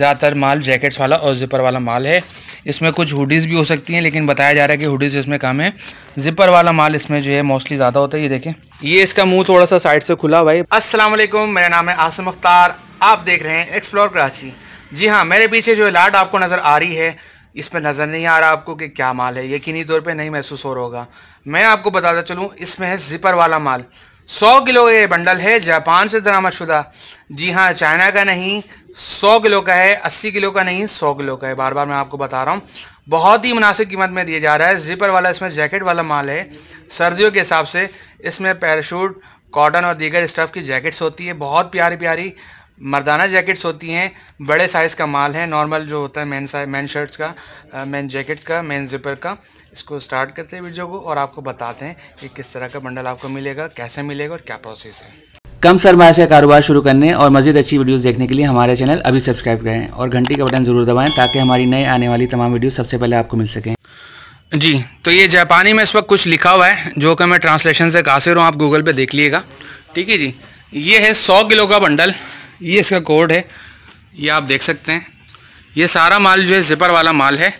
ज़्यादातर माल जैकेट्स वाला और जिपर वाला माल है इसमें कुछ हुडीज़ भी हो सकती हैं लेकिन बताया जा रहा है कि हुडीज़ इसमें कम है जिपर वाला माल इसमें जो है मोस्टली ज़्यादा होता है ये देखें ये इसका मुँह थोड़ा सा साइड से खुला भाई असल मेरा नाम है आसम अख्तार आप देख रहे हैं एक्सप्लोर कराची जी हाँ मेरे पीछे जो लाट आपको नज़र आ रही है इस पर नज़र नहीं आ रहा आपको कि क्या माल है यकीनी तौर पे नहीं महसूस हो रहा होगा मैं आपको बताता चलूँ इसमें है जिपर वाला माल सौ किलो ये बंडल है जापान से दरामद शुदा जी हाँ चाइना का नहीं सौ किलो का है अस्सी किलो का नहीं सौ किलो का है बार बार मैं आपको बता रहा हूँ बहुत ही मुनासिब कीमत में दिया जा रहा है जिपर वाला इसमें जैकेट वाला माल है सर्दियों के हिसाब से इसमें पैराशूट कॉटन और दीगर स्टफ़ की जैकेट्स होती है बहुत प्यारी प्यारी मर्दाना जैकेट्स होती हैं बड़े साइज़ का माल है नॉर्मल जो होता है मेन मैन शर्ट्स का मैन जैकेट का मैन जिपर का इसको स्टार्ट करते हैं वीडियो को और आपको बताते हैं कि किस तरह का बंडल आपको मिलेगा कैसे मिलेगा और क्या प्रोसेस है कम सरमाए से कारोबार शुरू करने और मजीद अच्छी वीडियोस देखने के लिए हमारे चैनल अभी सब्सक्राइब करें और घंटी का बटन ज़रूर दबाएं ताकि हमारी नई आने वाली तमाम वीडियो सबसे पहले आपको मिल सकें जी तो ये जापानी में इस वक्त कुछ लिखा हुआ है जो कि मैं ट्रांसलेशन से कासिर हूँ आप गूगल पर देख लीजिएगा ठीक है जी ये है सौ किलो का बंडल ये इसका कोड है ये आप देख सकते हैं ये सारा माल जो है जिपर वाला माल है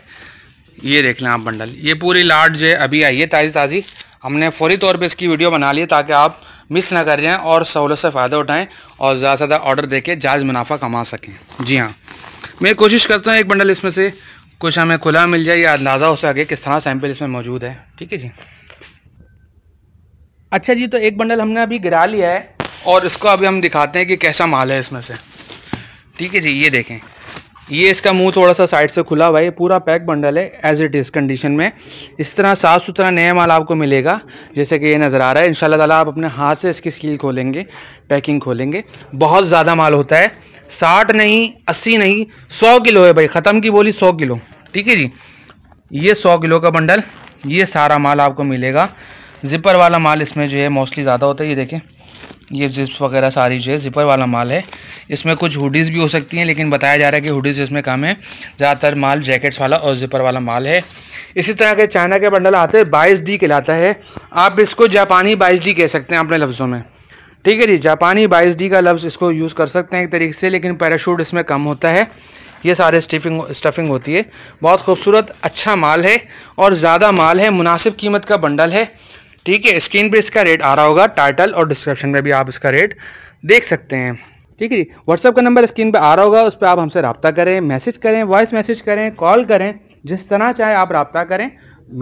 ये देख लें आप बंडल ये पूरी लाट जो है अभी आई है ताज़ी ताज़ी हमने फौरी तौर पे इसकी वीडियो बना ली ताकि आप मिस ना कर जाएँ और सहूलत से फ़ायदा उठाएँ और ज़्यादा से ज़्यादा ऑर्डर दे के जायज़ मुनाफा कमा सकें जी हाँ मैं कोशिश करता हूँ एक बंडल इसमें से कुछ हमें खुला मिल जाए या अंदाज़ा हो सके किस तरह सैम्पल इसमें मौजूद है ठीक है जी अच्छा जी तो एक बंडल हमने अभी गिरा लिया है और इसको अभी हम दिखाते हैं कि कैसा माल है इसमें से ठीक है जी ये देखें ये इसका मुंह थोड़ा सा साइड से खुला हुआ है पूरा पैक बंडल है एज इट इज़ कंडीशन में इस तरह साफ़ सुथरा नया माल आपको मिलेगा जैसे कि ये नज़र आ रहा है इन ताला आप अपने हाथ से इसकी स्कील खोलेंगे पैकिंग खोलेंगे बहुत ज़्यादा माल होता है साठ नहीं अस्सी नहीं सौ किलो है भाई ख़त्म की बोली सौ किलो ठीक है जी ये सौ किलो का बंडल ये सारा माल आपको मिलेगा जिपर वाला माल इसमें जो है मोस्टली ज़्यादा होता है ये देखें ये जिप्स वगैरह सारी जो है जिपर वाला माल है इसमें कुछ हुडीज़ भी हो सकती हैं लेकिन बताया जा रहा है कि हुडीज़ इसमें कम है ज़्यादातर माल जैकेट्स वाला और जिपर वाला माल है इसी तरह के चाइना के बंडल आते हैं बाईस डी कहलाता है आप इसको जापानी बाईस डी कह सकते हैं अपने लफ्ज़ों में ठीक है जी जापानी बाईस डी का लफ्ज़ इसको यूज़ कर सकते हैं एक तरीके से लेकिन पैराशूट इसमें कम होता है ये सारे स्टफिंग स्टफिंग होती है बहुत खूबसूरत अच्छा माल है और ज़्यादा माल है मुनासिब कीमत का बंडल है ठीक है स्क्रीन पे इसका रेट आ रहा होगा टाइटल और डिस्क्रिप्शन में भी आप इसका रेट देख सकते हैं ठीक है जी व्हाट्सअप का नंबर स्क्रीन पे आ रहा होगा उस पर आप हमसे रबता करें मैसेज करें वॉइस मैसेज करें कॉल करें जिस तरह चाहे आप रबता करें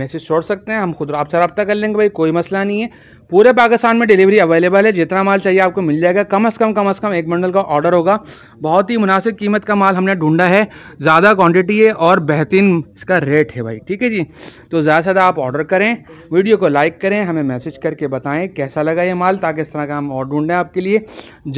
मैसेज छोड़ सकते हैं हम खुद आपसे रबता कर लेंगे भाई कोई मसला नहीं है पूरे पाकिस्तान में डिलीवरी अवेलेबल है जितना माल चाहिए आपको मिल जाएगा कम से कम कम से कम एक बंडल का ऑर्डर होगा बहुत ही मुनासिब कीमत का माल हमने ढूंढा है ज़्यादा क्वांटिटी है और बेहतरीन इसका रेट है भाई ठीक है जी तो ज़्यादा से ज़्यादा आप ऑर्डर करें वीडियो को लाइक करें हमें मैसेज करके बताएँ कैसा लगा ये माल ताकि इस तरह का हम और ढूंढें आपके लिए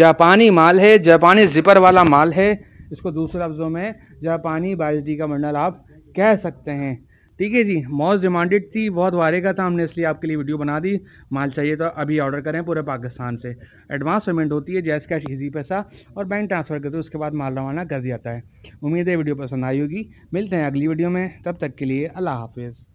जापानी माल है जापानी जिपर वाला माल है इसको दूसरे लफ्ज़ों में जापानी बारिश का मंडल आप कह सकते हैं ठीक है जी मॉस डिमांडेड थी बहुत वारे का था हमने इसलिए आपके लिए वीडियो बना दी माल चाहिए तो अभी ऑर्डर करें पूरे पाकिस्तान से एडवांस पेमेंट होती है जैस कैश ईजी पैसा और बैंक ट्रांसफ़र करते हैं उसके बाद माल रवाना कर दिया जाता है उम्मीद है वीडियो पसंद आई होगी मिलते हैं अगली वीडियो में तब तक के लिए अल्लाह हाफिज़